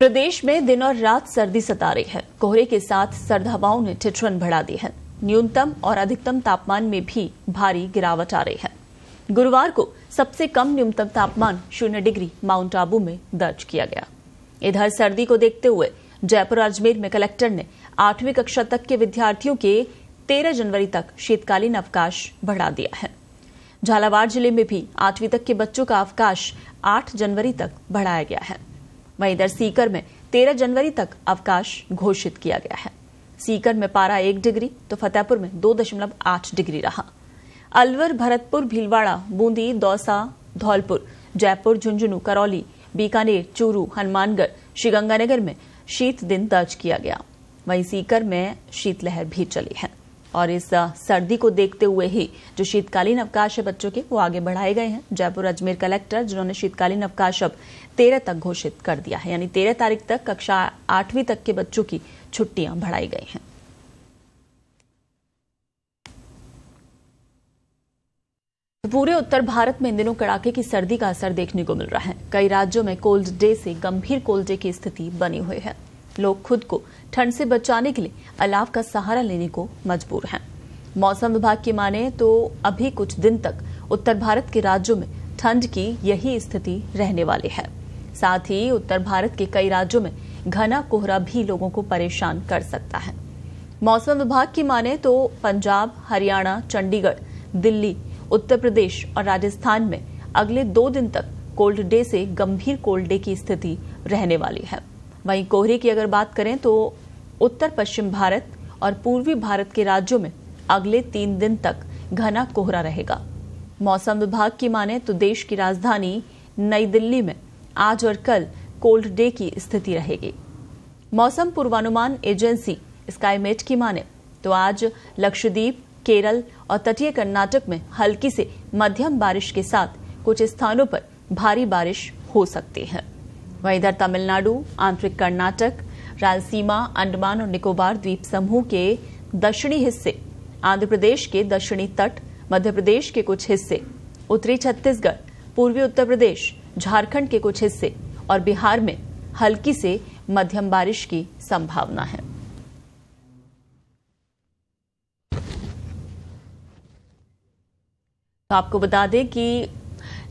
प्रदेश में दिन और रात सर्दी सता रही है कोहरे के साथ सर्द हवाओं ने ठिठुरन बढ़ा दी है न्यूनतम और अधिकतम तापमान में भी भारी गिरावट आ रही है गुरुवार को सबसे कम न्यूनतम तापमान शून्य डिग्री माउंट आबू में दर्ज किया गया इधर सर्दी को देखते हुए जयपुर अजमेर में कलेक्टर ने आठवीं कक्षा तक के विद्यार्थियों के तेरह जनवरी तक शीतकालीन अवकाश बढ़ा दिया है झालावाड़ जिले में भी आठवीं तक के बच्चों का अवकाश आठ जनवरी तक बढ़ाया गया है वहीं इधर सीकर में 13 जनवरी तक अवकाश घोषित किया गया है सीकर में पारा एक डिग्री तो फतेहपुर में दो दशमलव आठ डिग्री रहा अलवर भरतपुर भीलवाड़ा बूंदी दौसा धौलपुर जयपुर झुंझुनू करौली बीकानेर चूरू हनुमानगढ़ श्रीगंगानगर में शीत दिन दर्ज किया गया वहीं सीकर में शीतलहर भी चली है और इस सर्दी को देखते हुए ही जो शीतकालीन अवकाश है बच्चों के वो आगे बढ़ाए गए हैं जयपुर अजमेर कलेक्टर जिन्होंने शीतकालीन अवकाश अब तेरह तक घोषित कर दिया है यानी तेरह तारीख तक कक्षा आठवीं तक के बच्चों की छुट्टियां बढ़ाई गई हैं पूरे उत्तर भारत में इन दिनों कड़ाके की सर्दी का असर देखने को मिल रहा है कई राज्यों में कोल्ड डे से गंभीर कोल्ड डे की स्थिति बनी हुई है लोग खुद को ठंड से बचाने के लिए अलाव का सहारा लेने को मजबूर हैं मौसम विभाग की माने तो अभी कुछ दिन तक उत्तर भारत के राज्यों में ठंड की यही स्थिति रहने वाली है साथ ही उत्तर भारत के कई राज्यों में घना कोहरा भी लोगों को परेशान कर सकता है मौसम विभाग की माने तो पंजाब हरियाणा चंडीगढ़ दिल्ली उत्तर प्रदेश और राजस्थान में अगले दो दिन तक कोल्ड डे से गंभीर कोल्ड डे की स्थिति रहने वाली है वहीं कोहरे की अगर बात करें तो उत्तर पश्चिम भारत और पूर्वी भारत के राज्यों में अगले तीन दिन तक घना कोहरा रहेगा मौसम विभाग की माने तो देश की राजधानी नई दिल्ली में आज और कल कोल्ड डे की स्थिति रहेगी मौसम पूर्वानुमान एजेंसी स्काईमेट की माने तो आज लक्षद्वीप केरल और तटीय कर्नाटक में हल्की से मध्यम बारिश के साथ कुछ स्थानों पर भारी बारिश हो सकती है वहीं इधर तमिलनाडु आंतरिक कर्नाटक रायलसीमा अंडमान और निकोबार द्वीप समूह के दक्षिणी हिस्से आंध्र प्रदेश के दक्षिणी तट मध्य प्रदेश के कुछ हिस्से उत्तरी छत्तीसगढ़ पूर्वी उत्तर प्रदेश झारखंड के कुछ हिस्से और बिहार में हल्की से मध्यम बारिश की संभावना है तो आपको बता दें कि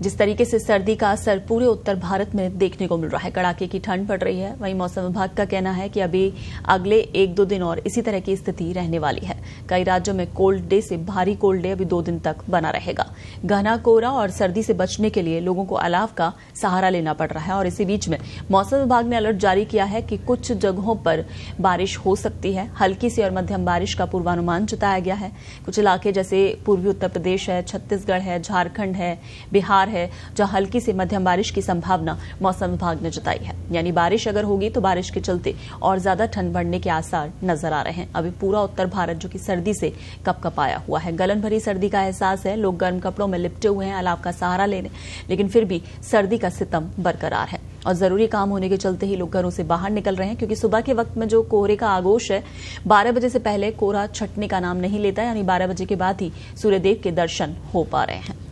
जिस तरीके से सर्दी का असर पूरे उत्तर भारत में देखने को मिल रहा है कड़ाके की ठंड पड़ रही है वहीं मौसम विभाग का कहना है कि अभी अगले एक दो दिन और इसी तरह की स्थिति रहने वाली है कई राज्यों में कोल्ड डे से भारी कोल्ड डे अभी दो दिन तक बना रहेगा घना कोहरा और सर्दी से बचने के लिए लोगों को अलाव का सहारा लेना पड़ रहा है और इसी बीच में मौसम विभाग ने अलर्ट जारी किया है कि कुछ जगहों पर बारिश हो सकती है हल्की से और मध्यम बारिश का पूर्वानुमान जताया गया है कुछ इलाके जैसे पूर्वी उत्तर प्रदेश है छत्तीसगढ़ है झारखंड है बिहार पार है जहां हल्की से मध्यम बारिश की संभावना मौसम विभाग ने जताई है यानी बारिश अगर होगी तो बारिश के चलते और ज्यादा ठंड बढ़ने के आसार नजर आ रहे हैं अभी पूरा उत्तर भारत जो कि सर्दी से कपकपाया हुआ है गलन भरी सर्दी का एहसास है लोग गर्म कपड़ों में लिपटे हुए हैं अलाव का सहारा लेने लेकिन फिर भी सर्दी का सितम बरकरार है और जरूरी काम होने के चलते ही लोग घरों से बाहर निकल रहे हैं क्योंकि सुबह के वक्त में जो कोहरे का आगोश है 12 बजे से पहले कोहरा छटने का नाम नहीं लेता यानी 12 बजे के बाद ही सूर्यदेव के दर्शन हो पा रहे हैं